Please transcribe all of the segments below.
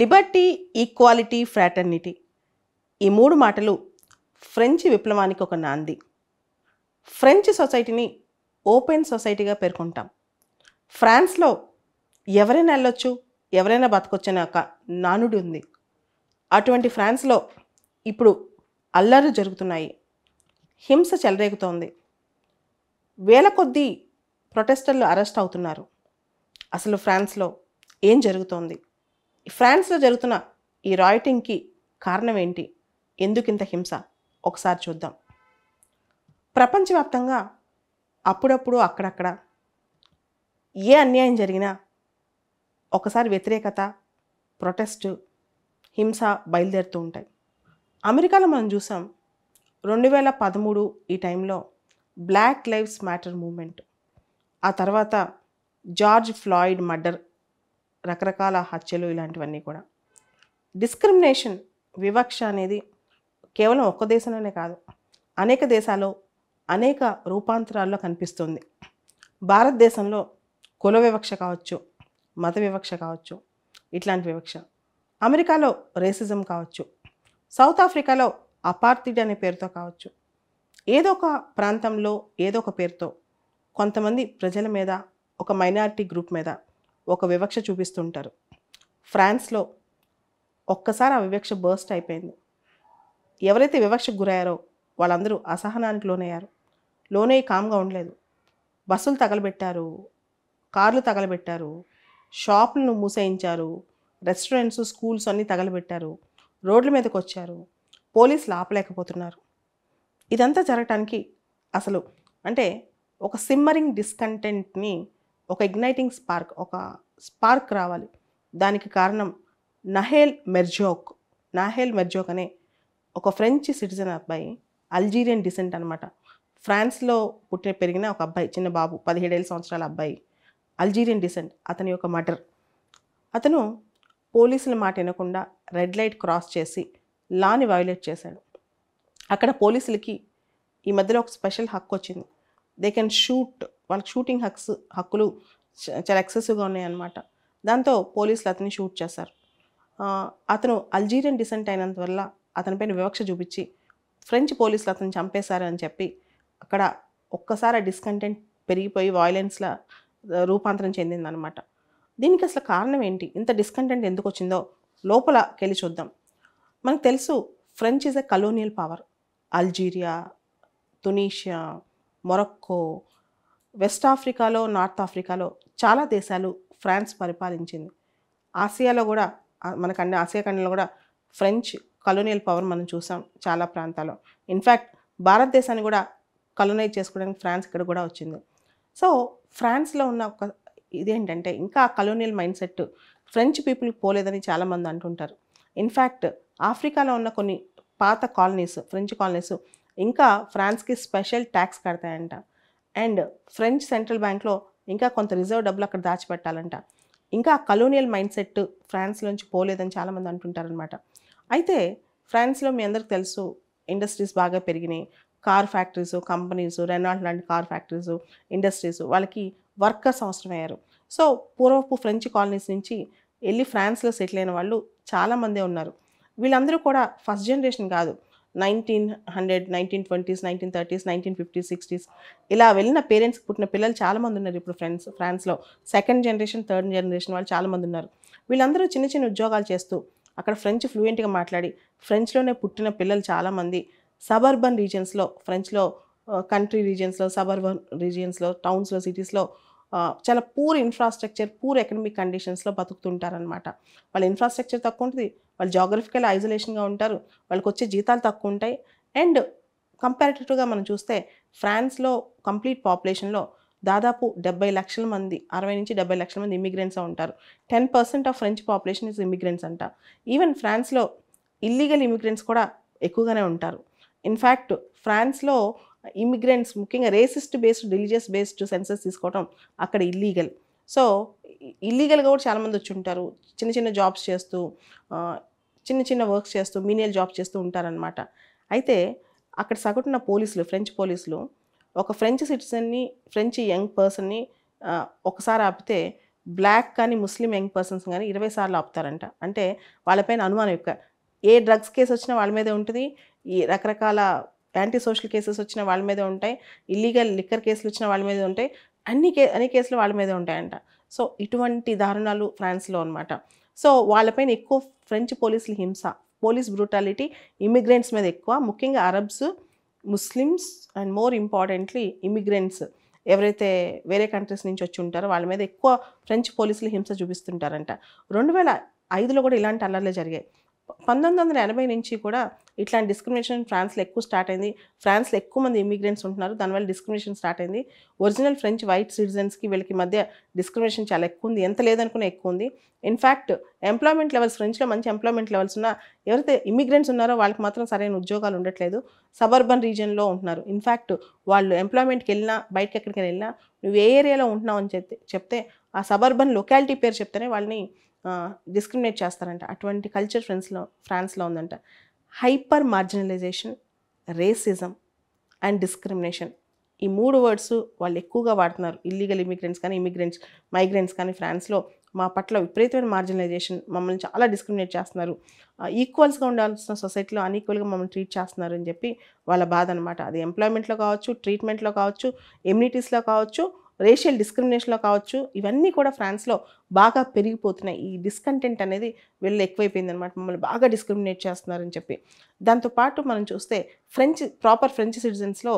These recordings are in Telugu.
లిబర్టీ ఈక్వాలిటీ ఫ్రాటర్నిటీ ఈ మూడు మాటలు ఫ్రెంచ్ విప్లవానికి ఒక నాంది ఫ్రెంచ్ సొసైటీని ఓపెన్ సొసైటీగా పేర్కొంటాం ఫ్రాన్స్లో ఎవరైనా వెళ్ళొచ్చు ఎవరైనా బతకొచ్చనాక నానుడి ఉంది అటువంటి ఫ్రాన్స్లో ఇప్పుడు అల్లర్లు జరుగుతున్నాయి హింస చెలరేగుతోంది వేల కొద్దీ ప్రొటెస్టర్లు అరెస్ట్ అవుతున్నారు అసలు ఫ్రాన్స్లో ఏం జరుగుతోంది ఫ్రాన్స్లో జరుగుతున్న ఈ రాయిటింగ్కి కారణం ఏంటి ఎందుకింత హింస ఒకసారి చూద్దాం ప్రపంచవ్యాప్తంగా అప్పుడప్పుడు అక్కడక్కడ ఏ అన్యాయం జరిగినా ఒకసారి వ్యతిరేకత ప్రొటెస్టు హింస బయలుదేరుతూ ఉంటాయి అమెరికాలో మనం చూసాం రెండు వేల పదమూడు ఈ టైంలో బ్లాక్ లైవ్స్ మ్యాటర్ మూమెంట్ ఆ తర్వాత జార్జ్ ఫ్లాయిడ్ మర్డర్ రకరకాల హత్యలు ఇలాంటివన్నీ కూడా డిస్క్రిమినేషన్ వివక్ష అనేది కేవలం ఒక్క దేశంలోనే కాదు అనేక దేశాల్లో అనేక రూపాంతరాల్లో కనిపిస్తుంది భారతదేశంలో కుల వివక్ష కావచ్చు మత వివక్ష కావచ్చు ఇట్లాంటి వివక్ష అమెరికాలో రేసిజం కావచ్చు సౌత్ ఆఫ్రికాలో అపార్థిడ్ అనే పేరుతో కావచ్చు ఏదో ఒక ప్రాంతంలో ఏదో ఒక పేరుతో కొంతమంది ప్రజల మీద ఒక మైనారిటీ గ్రూప్ మీద ఒక వివక్ష చూపిస్తుంటారు ఫ్రాన్స్లో ఒక్కసారి ఆ వివక్ష బర్స్ట్ అయిపోయింది ఎవరైతే వివక్షకు గురయ్యారో వాళ్ళందరూ అసహనానికి లోనయ్యారు లోనే కామ్గా ఉండలేదు బస్సులు తగలబెట్టారు కార్లు తగలబెట్టారు షాపులను మూసేయించారు రెస్టారెంట్స్ స్కూల్స్ అన్నీ తగలబెట్టారు రోడ్ల మీదకి వచ్చారు పోలీసులు ఆపలేకపోతున్నారు ఇదంతా జరగటానికి అసలు అంటే ఒక సిమ్మరింగ్ డిస్కంటెంట్ని ఒక ఇగ్నైటింగ్ స్పార్క్ ఒక స్పార్క్ రావాలి దానికి కారణం నహేల్ మెర్జోక్ నాహేల్ మెర్జోక్ అనే ఒక ఫ్రెంచ్ సిటిజన్ అబ్బాయి అల్జీరియన్ డిసెంట్ అనమాట ఫ్రాన్స్లో పుట్టిన పెరిగిన ఒక అబ్బాయి చిన్న బాబు పదిహేడేళ్ళ సంవత్సరాల అబ్బాయి అల్జీరియన్ డిసెంట్ అతని యొక్క మర్డర్ అతను పోలీసుల మాట వినకుండా రెడ్ లైట్ క్రాస్ చేసి లాని వయోలేట్ చేశాడు అక్కడ పోలీసులకి ఈ మధ్యలో ఒక స్పెషల్ హక్కు వచ్చింది దే కెన్ షూట్ వాళ్ళకి షూటింగ్ హక్స్ హక్కులు చాలా ఎక్సెసివ్గా ఉన్నాయన్నమాట దాంతో పోలీసులు అతన్ని షూట్ చేశారు అతను అల్జీరియన్ డిసెంట్ అయినంత వల్ల అతనిపైన వివక్ష చూపించి ఫ్రెంచ్ పోలీసులు అతను చంపేశారు అని చెప్పి అక్కడ ఒక్కసారి డిస్కంటెంట్ పెరిగిపోయి వాయిలెన్స్ల రూపాంతరం చెందిందనమాట దీనికి అసలు కారణం ఏంటి ఇంత డిస్కంటెంట్ ఎందుకు వచ్చిందో కెళ్ళి చూద్దాం మనకు తెలుసు French is a colonial power Algeria Tunisia Morocco west ఆఫ్రికాలో నార్త్ ఆఫ్రికాలో చాలా దేశాలు ఫ్రాన్స్ పరిపాలించింది ఆసియాలో కూడా మనకు అన్ని ఆసియా ఖండంలో కూడా ఫ్రెంచ్ కలోనియల్ పవర్ మనం చూసాం చాలా ప్రాంతాల్లో ఇన్ఫ్యాక్ట్ భారతదేశాన్ని కూడా కలోనైజ్ చేసుకోవడానికి ఫ్రాన్స్ ఇక్కడ కూడా వచ్చింది సో ఫ్రాన్స్లో ఉన్న ఒక ఇదేంటంటే ఇంకా colonial mindset French people పోలేదని చాలామంది అంటుంటారు ఇన్ఫ్యాక్ట్ ఆఫ్రికాలో ఉన్న కొన్ని పాత కాలనీస్ ఫ్రెంచ్ కాలనీస్ ఇంకా ఫ్రాన్స్కి స్పెషల్ ట్యాక్స్ కడతాయంట అండ్ ఫ్రెంచ్ సెంట్రల్ బ్యాంక్లో ఇంకా కొంత రిజర్వ్ డబ్బులు అక్కడ దాచిపెట్టాలంట ఇంకా కలోనియల్ మైండ్ సెట్ ఫ్రాన్స్లోంచి పోలేదని చాలామంది అంటుంటారనమాట అయితే ఫ్రాన్స్లో మీ అందరికి తెలుసు ఇండస్ట్రీస్ బాగా పెరిగినాయి కార్ ఫ్యాక్టరీస్ కంపెనీస్ రెనాల్ట్ లాంటి కార్ ఫ్యాక్టరీస్ ఇండస్ట్రీస్ వాళ్ళకి వర్కర్స్ అవసరమయ్యారు సో పూర్వపు ఫ్రెంచ్ కాలనీస్ నుంచి వెళ్ళి ఫ్రాన్స్లో సెటిల్ అయిన వాళ్ళు చాలామందే ఉన్నారు వీళ్ళందరూ కూడా ఫస్ట్ జనరేషన్ కాదు nineteen hundred nineteen twenties nineteen thirties nineteen fifties sixties ఇలా వెళ్ళిన పేరెంట్స్ పుట్టిన పిల్లలు చాలామంది ఉన్నారు ఇప్పుడు ఫ్రెండ్స్ ఫ్రాన్స్లో సెకండ్ జనరేషన్ థర్డ్ జనరేషన్ వాళ్ళు చాలామంది ఉన్నారు వీళ్ళందరూ చిన్న చిన్న ఉద్యోగాలు చేస్తూ అక్కడ ఫ్రెంచ్ ఫ్లూయెంట్గా మాట్లాడి ఫ్రెంచ్లోనే పుట్టిన పిల్లలు చాలామంది సబర్బన్ రీజియన్స్లో ఫ్రెంచ్లో కంట్రీ రీజియన్స్లో సబర్బన్ రీజియన్స్లో టౌన్స్లో సిటీస్లో చాలా పూర్ ఇన్ఫ్రాస్ట్రక్చర్ పూర్ ఎకనమిక్ కండిషన్స్లో బతుకుతుంటారనమాట వాళ్ళ ఇన్ఫ్రాస్ట్రక్చర్ తక్కువ ఉంటుంది వాళ్ళు జాగ్రఫికల్ ఐజోలేషన్గా ఉంటారు వాళ్ళకి వచ్చే జీతాలు తక్కువ ఉంటాయి అండ్ కంపారిటివ్గా మనం చూస్తే ఫ్రాన్స్లో కంప్లీట్ పాపులేషన్లో దాదాపు డెబ్బై లక్షల మంది అరవై నుంచి డెబ్బై లక్షల మంది ఇమిగ్రెంట్స్ ఉంటారు ten percent of French population is immigrants అంట ఈవెన్ ఫ్రాన్స్లో ఇల్లీగల్ ఇమిగ్రెంట్స్ కూడా ఎక్కువగానే ఉంటారు ఇన్ఫ్యాక్ట్ ఫ్రాన్స్లో ఇమిగ్రెంట్స్ ముఖ్యంగా racist based religious based census తీసుకోవడం అక్కడ ఇల్లీగల్ సో ఇల్లీగల్గా కూడా చాలామంది వచ్చి ఉంటారు చిన్న చిన్న జాబ్స్ చేస్తూ చిన్న చిన్న వర్క్స్ చేస్తూ మీనియల్ జాబ్ చేస్తూ ఉంటారనమాట అయితే అక్కడ సగటున పోలీసులు ఫ్రెంచ్ పోలీసులు ఒక ఫ్రెంచ్ సిటిజన్ని ఫ్రెంచ్ యంగ్ పర్సన్ని ఒకసారి ఆపితే బ్లాక్ కానీ ముస్లిం యంగ్ పర్సన్స్ కానీ ఇరవై సార్లు ఆపుతారంట అంటే వాళ్ళపైన అనుమానం యొక్క ఏ డ్రగ్స్ కేసు వచ్చినా వాళ్ళ మీదే ఉంటుంది ఈ రకరకాల యాంటీ సోషల్ కేసెస్ వచ్చిన వాళ్ళ మీద ఉంటాయి ఇల్లీగల్ లిక్కర్ కేసులు వచ్చిన వాళ్ళ మీద ఉంటాయి అన్ని కే అన్ని కేసులు వాళ్ళ మీద ఉంటాయంట సో ఇటువంటి దారుణాలు ఫ్రాన్స్లో అనమాట సో వాళ్ళపైన ఎక్కువ ఫ్రెంచ్ పోలీసుల హింస పోలీస్ బ్రూటాలిటీ ఇమిగ్రెంట్స్ మీద ఎక్కువ ముఖ్యంగా Arabs Muslims and more importantly immigrants ఎవరైతే వేరే కంట్రీస్ నుంచి వచ్చి ఉంటారో వాళ్ళ మీద ఎక్కువ ఫ్రెంచ్ పోలీసులు హింస చూపిస్తుంటారంట రెండు వేల ఐదులో కూడా ఇలాంటి అల్లర్లే జరిగాయి పంతొమ్మిది వందల ఎనభై నుంచి కూడా ఇట్లాంటి డిస్క్రిమినేషన్ ఫ్రాన్స్లో ఎక్కువ స్టార్ట్ అయింది ఫ్రాన్స్లో ఎక్కువ మంది ఇమిగ్రెంట్స్ ఉంటున్నారు దానివల్ల డిస్క్రిమినేషన్ స్టార్ట్ అయింది ఒరిజినల్ ఫ్రెంచ్ వైట్ సిటిజన్స్కి వీళ్ళకి మధ్య డిస్క్రిమినేషన్ చాలా ఎక్కువ ఉంది ఎంత లేదనుకున్నా ఎక్కువ ఉంది ఇన్ఫ్యాక్ట్ ఎంప్లాయ్మెంట్ లెవెల్స్ ఫ్రెంచ్లో మంచి ఎంప్లాయ్మెంట్ లెవెల్స్ ఉన్నా ఎవరైతే ఇమిగ్రెంట్స్ ఉన్నారో వాళ్ళకి మాత్రం సరైన ఉద్యోగాలు ఉండట్లేదు సబర్బన్ రీజన్లో ఉంటున్నారు ఇన్ఫ్యాక్ట్ వాళ్ళు ఎంప్లాయ్మెంట్కి వెళ్ళినా బయటకి ఎక్కడికైనా వెళ్ళినా నువ్వు ఏ ఏరియాలో ఉంటున్నావు అని చెప్తే చెప్తే ఆ సబర్బన్ లొకాలిటీ పేరు చెప్తేనే వాళ్ళని డిస్క్రిమినేట్ చేస్తారంట అటువంటి కల్చర్ ఫ్రెండ్స్లో ఫ్రాన్స్లో ఉందంట hyper marginalization racism and discrimination ఈ మూడు వర్డ్స్ వాళ్ళు ఎక్కువగా వాడుతున్నారు ఇల్లీగల్ ఇమిగ్రెంట్స్ కానీ ఇమిగ్రెంట్స్ మైగ్రెంట్స్ కానీ ఫ్రాన్స్లో మా పట్ల విపరీతమైన మార్జినలైజేషన్ మమ్మల్ని చాలా డిస్క్రిమినేట్ చేస్తున్నారు ఈక్వల్స్గా ఉండాల్సిన సొసైటీలో అన్ఈక్వల్గా మమ్మల్ని ట్రీట్ చేస్తున్నారు అని చెప్పి వాళ్ళ బాధ అనమాట అది ఎంప్లాయ్మెంట్లో కావచ్చు ట్రీట్మెంట్లో కావచ్చు ఎమ్యూనిటీస్లో కావచ్చు రేషియల్ డిస్క్రిమినేషన్లో కావచ్చు ఇవన్నీ కూడా ఫ్రాన్స్లో బాగా పెరిగిపోతున్నాయి ఈ డిస్కంటెంట్ అనేది వీళ్ళు ఎక్కువైపోయింది అనమాట మమ్మల్ని బాగా డిస్క్రిమినేట్ చేస్తున్నారని చెప్పి దాంతోపాటు మనం చూస్తే ఫ్రెంచ్ ప్రాపర్ ఫ్రెంచ్ సిటిజన్స్లో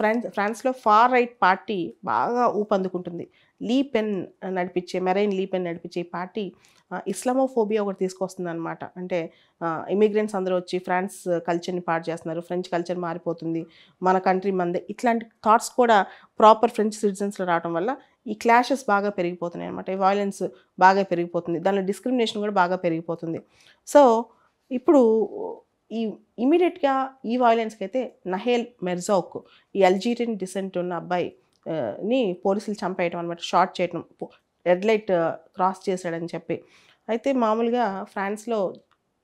ఫ్రాన్స్ ఫ్రాన్స్లో ఫార్ రైట్ పార్టీ బాగా ఊపందుకుంటుంది లీ పెన్ నడిపించే మెరైన్ లీ పెన్ నడిపించే పార్టీ ఇస్లామోఫోబియా ఒకటి తీసుకొస్తుంది అనమాట అంటే ఇమిగ్రెంట్స్ అందరూ వచ్చి ఫ్రాన్స్ కల్చర్ని పాడు చేస్తున్నారు ఫ్రెంచ్ కల్చర్ మారిపోతుంది మన కంట్రీ మందే ఇట్లాంటి థాట్స్ కూడా ప్రాపర్ ఫ్రెంచ్ సిటిజన్స్లో రావడం వల్ల ఈ క్లాషెస్ బాగా పెరిగిపోతున్నాయి అనమాట ఈ వాయిలెన్స్ బాగా పెరిగిపోతుంది దానిలో డిస్క్రిమినేషన్ కూడా బాగా పెరిగిపోతుంది సో ఇప్పుడు ఈ ఇమీడియట్గా ఈ వైలెన్స్కి అయితే నహేల్ మెర్జోక్ ఈ అల్జీరియన్ డిసెంట్ ఉన్న అబ్బాయిని పోలీసులు చంపేయటం అనమాట షార్ట్ చేయటం రెడ్ లైట్ క్రాస్ చేశాడని చెప్పి అయితే మామూలుగా ఫ్రాన్స్లో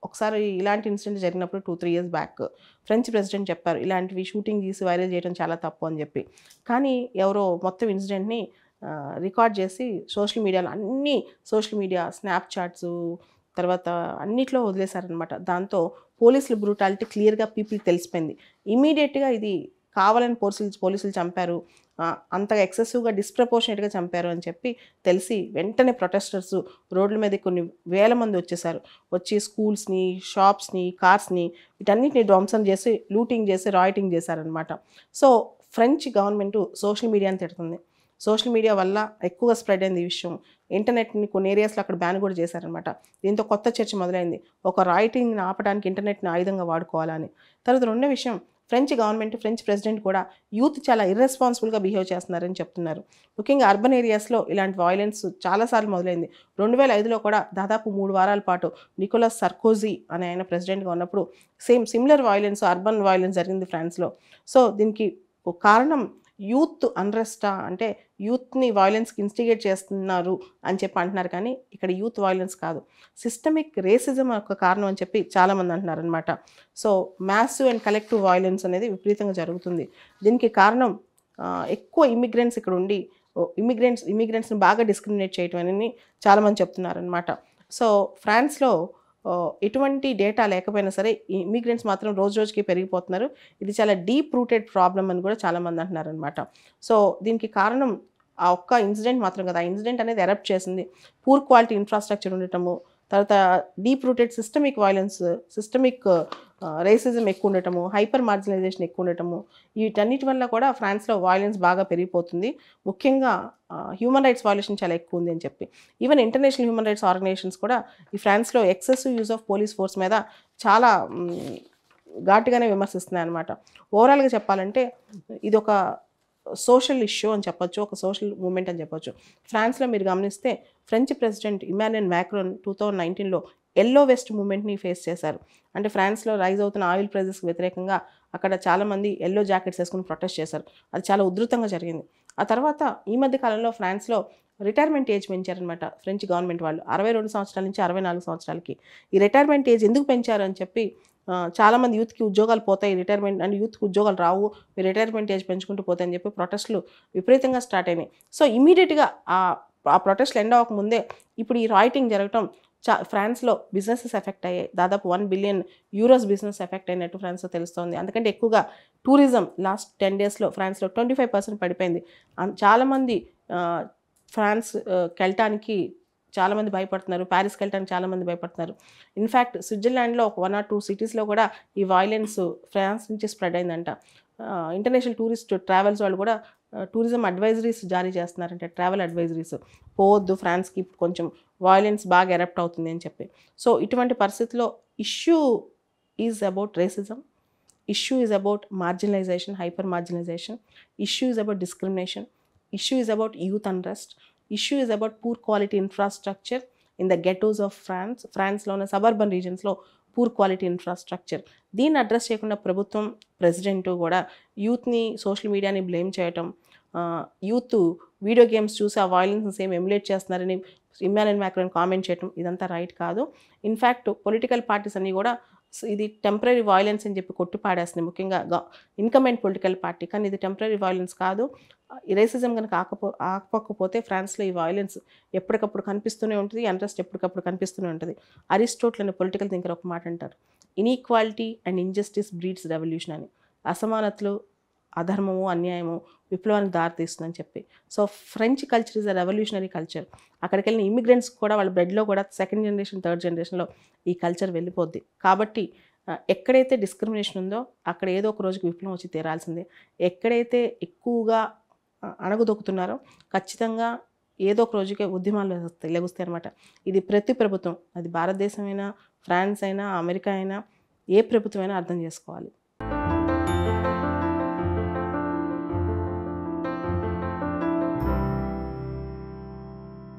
ఒకసారి ఇలాంటి ఇన్సిడెంట్ జరిగినప్పుడు two three years back French president చెప్పారు ఇలాంటివి షూటింగ్ తీసి వైరల్ చేయడం చాలా తప్పు అని చెప్పి కానీ ఎవరో మొత్తం ఇన్సిడెంట్ని రికార్డ్ చేసి సోషల్ మీడియాలో అన్ని సోషల్ మీడియా స్నాప్చాట్స్ తర్వాత అన్నిట్లో వదిలేశారనమాట దాంతో పోలీసుల బ్రూటాలిటీ క్లియర్గా పీపుల్ తెలిసిపోయింది ఇమీడియట్గా ఇది కావాలని పోలీసులు పోలీసులు చంపారు అంతగా ఎక్సెసివ్గా డిస్ప్రపోర్షనేట్గా చంపారు అని చెప్పి తెలిసి వెంటనే ప్రొటెస్టర్స్ రోడ్ల మీద కొన్ని వేల మంది వచ్చేసారు వచ్చి స్కూల్స్ని షాప్స్ని కార్స్ని వీటన్నిటిని ధ్వంసం చేసి లూటింగ్ చేసి రాయిటింగ్ చేశారనమాట సో ఫ్రెంచ్ గవర్నమెంటు సోషల్ మీడియాని తిడుతుంది సోషల్ మీడియా వల్ల ఎక్కువగా స్ప్రెడ్ అయింది ఈ విషయం ఇంటర్నెట్ని కొన్ని ఏరియాస్లో అక్కడ బ్యాన్ కూడా చేశారనమాట దీంతో కొత్త చర్చ మొదలైంది ఒక రాయిటింగ్ని ఆపడానికి ఇంటర్నెట్ని ఆయుధంగా వాడుకోవాలని తర్వాత రెండవ విషయం ఫ్రెంచ్ గవర్నమెంట్ ఫ్రెంచ్ ప్రెసిడెంట్ కూడా యూత్ చాలా ఇర్రెస్పాన్సిబుల్గా బిహేవ్ చేస్తున్నారని చెప్తున్నారు ముఖ్యంగా అర్బన్ ఏరియాస్లో ఇలాంటి వాయిలెన్స్ చాలాసార్లు మొదలైంది రెండు వేల ఐదులో కూడా దాదాపు మూడు వారాల పాటు నికోలస్ సర్కోజీ అనే ఆయన ప్రెసిడెంట్గా ఉన్నప్పుడు same similar violence urban violence జరిగింది ఫ్రాన్స్లో సో దీనికి కారణం యూత్ అన్రెస్టా అంటే యూత్ని వైలెన్స్కి ఇన్స్టిగేట్ చేస్తున్నారు అని చెప్పి అంటున్నారు కానీ ఇక్కడ యూత్ వైలెన్స్ కాదు సిస్టమిక్ రేసిజం ఒక కారణం అని చెప్పి చాలామంది అంటున్నారు అనమాట so massive and collective violence అనేది విపరీతంగా జరుగుతుంది దీనికి కారణం ఎక్కువ ఇమిగ్రెంట్స్ ఇక్కడ ఉండి ఇమిగ్రెంట్స్ ఇమిగ్రెంట్స్ని బాగా డిస్క్రిమినేట్ చేయటం అని చాలామంది చెప్తున్నారనమాట సో ఫ్రాన్స్లో ఎటువంటి డేటా లేకపోయినా సరే ఇమిగ్రెంట్స్ మాత్రం రోజు రోజుకి పెరిగిపోతున్నారు ఇది చాలా డీప్ రూటెడ్ ప్రాబ్లం అని కూడా చాలామంది అంటున్నారు అనమాట సో దీనికి కారణం ఆ ఒక్క ఇన్సిడెంట్ మాత్రం కదా ఆ ఇన్సిడెంట్ అనేది ఎరప్ట్ చేసింది పూర్ క్వాలిటీ ఇన్ఫ్రాస్ట్రక్చర్ ఉండటము తర్వాత deep rooted systemic violence systemic racism ఎక్కువ ఉండటము హైపర్ మార్జినలైజేషన్ ఎక్కువ ఉండటము వీటన్నిటి వల్ల కూడా ఫ్రాన్స్లో వాయిలెన్స్ బాగా పెరిగిపోతుంది ముఖ్యంగా హ్యూమన్ రైట్స్ వాల్యూషన్ చాలా ఎక్కువ ఉంది అని చెప్పి even international human rights organizations కూడా ఈ ఫ్రాన్స్లో excessive use of police force మీద చాలా ఘాటుగానే విమర్శిస్తున్నాయి అనమాట ఓవరాల్గా చెప్పాలంటే ఇది ఒక సోషల్ ఇష్యూ అని చెప్పొచ్చు ఒక సోషల్ మూమెంట్ అని చెప్పొచ్చు ఫ్రాన్స్లో మీరు గమనిస్తే French president Emmanuel Macron two thousand నైన్టీన్లో ఎల్లో వెస్ట్ మూమెంట్ని ఫేస్ చేశారు అంటే ఫ్రాన్స్లో రైజ్ అవుతున్న ఆయిల్ ప్రైజెస్కి వ్యతిరేకంగా అక్కడ చాలామంది ఎల్లో జాకెట్స్ వేసుకుని ప్రొటెస్ట్ చేశారు అది చాలా ఉధృతంగా జరిగింది ఆ తర్వాత ఈ మధ్య కాలంలో ఫ్రాన్స్లో రిటైర్మెంట్ ఏజ్ పెంచారనమాట ఫ్రెంచ్ గవర్నమెంట్ వాళ్ళు అరవై రెండు సంవత్సరాల నుంచి అరవై నాలుగు సంవత్సరాలకి ఈ రిటైర్మెంట్ ఏజ్ ఎందుకు పెంచారు అని చెప్పి చాలామంది యూత్కి ఉద్యోగాలు పోతాయి రిటైర్మెంట్ అండ్ యూత్కి ఉద్యోగాలు రావు మీరు రిటైర్మెంట్ ఏజ్ పెంచుకుంటూ పోతాయని చెప్పి ప్రొటెస్ట్లు విపరీతంగా స్టార్ట్ అయినాయి సో ఇమీడియట్గా ఆ ప్రొటెస్ట్లు ఎండ్ అవ్వకముందే ఇప్పుడు ఈ రాయిటింగ్ జరగటం చా ఫ్రాన్స్లో బిజినెసెస్ ఎఫెక్ట్ అయ్యాయి దాదాపు one billion euros business effect అయినట్టు ఫ్రాన్స్లో తెలుస్తోంది ఎందుకంటే ఎక్కువగా టూరిజం లాస్ట్ టెన్ డేస్లో ఫ్రాన్స్లో ట్వంటీ ఫైవ్ పర్సెంట్ పడిపోయింది చాలామంది ఫ్రాన్స్ కెళ్ళటానికి చాలామంది భయపడుతున్నారు ప్యారిస్కి వెళ్ళడానికి చాలామంది భయపడుతున్నారు ఇన్ఫ్యాక్ట్ స్విట్జర్లాండ్లో ఒక వన్ ఆర్ టూ సిటీస్లో కూడా ఈ వైలెన్స్ ఫ్రాన్స్ నుంచి స్ప్రెడ్ అయిందంట ఇంటర్నేషనల్ టూరిస్ట్ ట్రావెల్స్ వాళ్ళు కూడా టూరిజం అడ్వైజరీస్ జారీ చేస్తున్నారంటే ట్రావెల్ అడ్వైజరీస్ పోవద్దు ఫ్రాన్స్కి కొంచెం వైలెన్స్ బాగా ఎరప్ట్ అవుతుంది అని చెప్పి సో ఇటువంటి పరిస్థితిలో issue is about racism issue is about marginalization hyper marginalization issue is about discrimination issue is about youth and rest issue is about poor quality infrastructure in the ghettos of France ఫ్రాన్స్లో ఉన్న సబర్బన్ రీజన్స్లో పూర్ క్వాలిటీ ఇన్ఫ్రాస్ట్రక్చర్ దీన్ని అడ్రస్ చేయకుండా ప్రభుత్వం ప్రెసిడెంట్ కూడా యూత్ని సోషల్ మీడియాని బ్లేమ్ చేయటం యూత్ వీడియో గేమ్స్ చూసి ఆ వాయిలెన్స్ని సేమ్ ఎమ్యులేట్ చేస్తున్నారని ఇమ్మాన్యుల్ మ్యాక్రోన్ కామెంట్ చేయటం ఇదంతా రైట్ కాదు ఇన్ఫ్యాక్ట్ పొలిటికల్ పార్టీస్ అన్నీ కూడా సో ఇది టెంపరీ వాయిలెన్స్ అని చెప్పి కొట్టి పాడేస్తుంది ముఖ్యంగా ఇన్కమెంట్ పొలిటికల్ పార్టీ కానీ ఇది టెంపరీ వాయిలెన్స్ కాదు రేసిజం కనుక ఆకపో ఆకపోకపోతే ఫ్రాన్స్లో ఈ వాయిలెన్స్ ఎప్పటికప్పుడు కనిపిస్తూనే ఉంటుంది అన్రెస్ట్ ఎప్పటికప్పుడు కనిపిస్తూనే ఉంటుంది అరిస్టోట్ల్ అనే పొలిటికల్ థింకర్ ఒక మాట అంటారు inequality and injustice breeds revolution అని అసమానతలు అధర్మము అన్యాయము విప్లవానికి దారితీస్తుందని చెప్పి so French culture is a revolutionary culture అక్కడికి వెళ్ళిన ఇమిగ్రెంట్స్ కూడా వాళ్ళ బ్లడ్లో కూడా సెకండ్ జనరేషన్ థర్డ్ జనరేషన్లో ఈ కల్చర్ వెళ్ళిపోద్ది కాబట్టి ఎక్కడైతే డిస్క్రిమినేషన్ ఉందో అక్కడ ఏదో ఒక రోజుకి విప్లవం వచ్చి తీరాల్సిందే ఎక్కడైతే ఎక్కువగా అణగదొక్కుతున్నారో ఖచ్చితంగా ఏదో ఒక రోజుకే ఉద్యమాలు వస్తాయి లెగుస్తాయి అనమాట ఇది ప్రతి ప్రభుత్వం అది భారతదేశమైనా ఫ్రాన్స్ అయినా అమెరికా అయినా ఏ ప్రభుత్వమైనా అర్థం చేసుకోవాలి